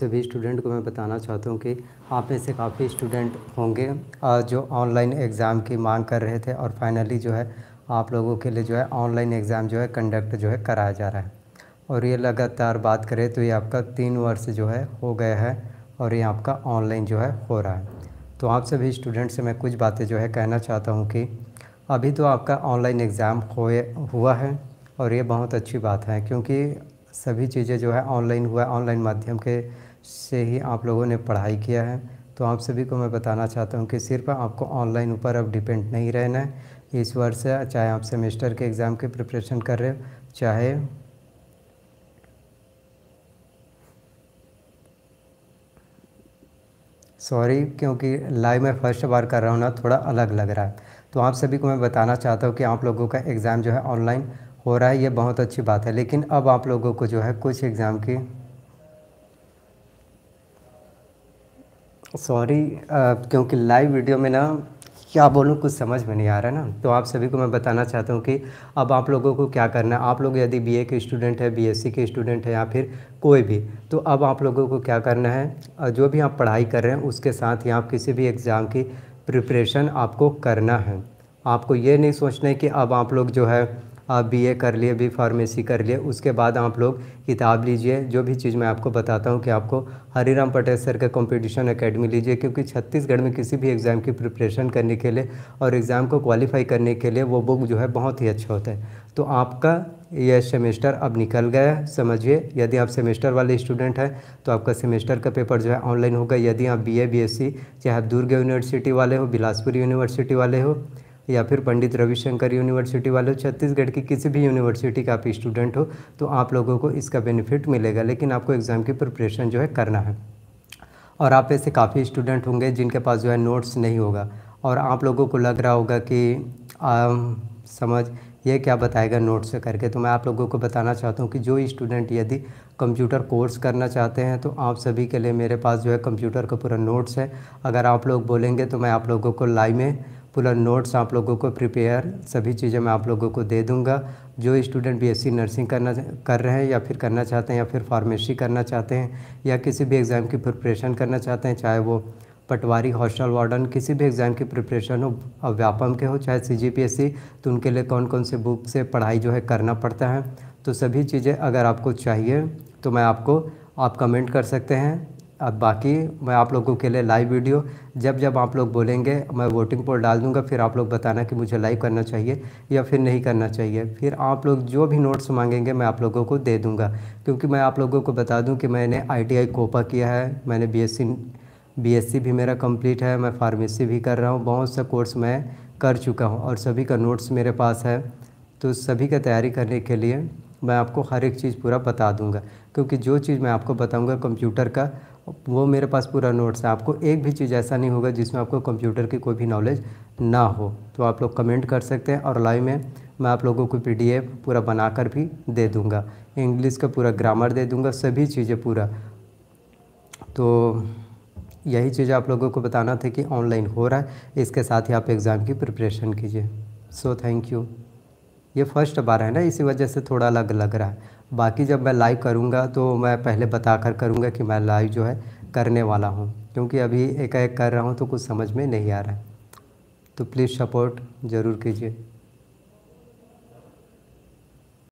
सभी स्टूडेंट को मैं बताना चाहता हूँ कि आप में से काफ़ी स्टूडेंट होंगे जो ऑनलाइन एग्ज़ाम की मांग कर रहे थे और फाइनली जो है आप लोगों के लिए जो है ऑनलाइन एग्ज़ाम जो है कंडक्ट जो है कराया जा रहा है और ये लगातार बात करें तो ये आपका तीन वर्ष जो है हो गया है और ये आपका ऑनलाइन जो है हो रहा है तो आप सभी स्टूडेंट से मैं कुछ बातें जो है कहना चाहता हूँ कि अभी तो आपका ऑनलाइन एग्ज़ाम हो हुआ है और ये बहुत अच्छी बात है क्योंकि सभी चीज़ें जो है ऑनलाइन हुआ ऑनलाइन माध्यम के से ही आप लोगों ने पढ़ाई किया है तो आप सभी को मैं बताना चाहता हूँ कि सिर्फ आपको ऑनलाइन ऊपर अब डिपेंड नहीं रहना है इस वर्ष चाहे आप सेमेस्टर के एग्ज़ाम की प्रिपरेशन कर रहे हो चाहे सॉरी क्योंकि लाइव में फर्स्ट बार कर रहा हूँ ना थोड़ा अलग लग रहा है तो आप सभी को मैं बताना चाहता हूँ कि आप लोगों का एग्ज़ाम जो है ऑनलाइन हो रहा है ये बहुत अच्छी बात है लेकिन अब आप लोगों को जो है कुछ एग्ज़ाम की सॉरी uh, क्योंकि लाइव वीडियो में ना क्या बोलूँ कुछ समझ में नहीं आ रहा है ना तो आप सभी को मैं बताना चाहता हूँ कि अब आप लोगों को क्या करना है आप लोग यदि बीए के स्टूडेंट है बीएससी के स्टूडेंट है या फिर कोई भी तो अब आप लोगों को क्या करना है जो भी आप पढ़ाई कर रहे हैं उसके साथ ही आप किसी भी एग्ज़ाम की प्रिपरेशन आपको करना है आपको ये नहीं सोचना है कि अब आप लोग जो है आप बीए कर लिए बी फार्मेसी कर लिए उसके बाद आप लोग किताब लीजिए जो भी चीज़ मैं आपको बताता हूँ कि आपको राम पटेल सर का कंपटीशन अकेडमी लीजिए क्योंकि छत्तीसगढ़ में किसी भी एग्ज़ाम की प्रिपरेशन करने के लिए और एग्ज़ाम को क्वालिफाई करने के लिए वो बुक जो है बहुत ही अच्छा होता है तो आपका यह सेमेस्टर अब निकल गया है समझिए यदि आप सेमेस्टर वाले स्टूडेंट हैं तो आपका सेमेस्टर का पेपर जो है ऑनलाइन होगा यदि आप बी ए चाहे आप दुर्ग यूनिवर्सिटी वाले हो बिलासपुर यूनिवर्सिटी वाले हो या फिर पंडित रविशंकर यूनिवर्सिटी वाले छत्तीसगढ़ की किसी भी यूनिवर्सिटी का आप स्टूडेंट हो तो आप लोगों को इसका बेनिफिट मिलेगा लेकिन आपको एग्ज़ाम की प्रिपरेशन जो है करना है और आप ऐसे काफ़ी स्टूडेंट होंगे जिनके पास जो है नोट्स नहीं होगा और आप लोगों को लग रहा होगा कि आ, समझ ये क्या बताएगा नोट्स से करके तो मैं आप लोगों को बताना चाहता हूँ कि जो स्टूडेंट यदि कंप्यूटर कोर्स करना चाहते हैं तो आप सभी के लिए मेरे पास जो है कंप्यूटर का पूरा नोट्स है अगर आप लोग बोलेंगे तो मैं आप लोगों को लाइव में पूरा नोट्स आप लोगों को प्रिपेयर सभी चीज़ें मैं आप लोगों को दे दूंगा जो स्टूडेंट बीएससी नर्सिंग करना कर रहे हैं या फिर करना चाहते हैं या फिर फार्मेसी करना चाहते हैं या किसी भी एग्ज़ाम की प्रिपरेशन करना चाहते हैं चाहे वो पटवारी हॉस्टल वार्डन किसी भी एग्ज़ाम की प्रिपरेशन हो व्यापम के हो चाहे सी तो उनके लिए कौन कौन से बुक से पढ़ाई जो है करना पड़ता है तो सभी चीज़ें अगर आपको चाहिए तो मैं आपको आप कमेंट कर सकते हैं अब बाकी मैं आप लोगों के लिए लाइव वीडियो जब जब आप लोग बोलेंगे मैं वोटिंग पोल डाल दूंगा फिर आप लोग बताना कि मुझे लाइव करना चाहिए या फिर नहीं करना चाहिए फिर आप लोग जो भी नोट्स मांगेंगे मैं आप लोगों को दे दूंगा क्योंकि मैं आप लोगों को बता दूं कि मैंने आईटीआई कोपा किया है मैंने बी एस भी मेरा कम्प्लीट है मैं फार्मेसी भी कर रहा हूँ बहुत सा कोर्स मैं कर चुका हूँ और सभी का नोट्स मेरे पास है तो सभी का तैयारी करने के लिए मैं आपको हर एक चीज़ पूरा बता दूँगा क्योंकि जो चीज़ मैं आपको बताऊँगा कंप्यूटर का वो मेरे पास पूरा नोट्स है आपको एक भी चीज़ ऐसा नहीं होगा जिसमें आपको कंप्यूटर की कोई भी नॉलेज ना हो तो आप लोग कमेंट कर सकते हैं और लाइव में मैं आप लोगों को पी पूरा बनाकर भी दे दूँगा इंग्लिश का पूरा ग्रामर दे दूँगा सभी चीज़ें पूरा तो यही चीज़ आप लोगों को बताना था कि ऑनलाइन हो रहा है इसके साथ ही आप एग्ज़ाम की प्रिपरेशन कीजिए सो थैंक यू ये फर्स्ट बार है ना इसी वजह से थोड़ा अलग लग रहा है बाकी जब मैं लाइव करूँगा तो मैं पहले बता कर करूँगा कि मैं लाइव जो है करने वाला हूँ क्योंकि अभी एक एक कर रहा हूँ तो कुछ समझ में नहीं आ रहा है तो प्लीज़ सपोर्ट ज़रूर कीजिए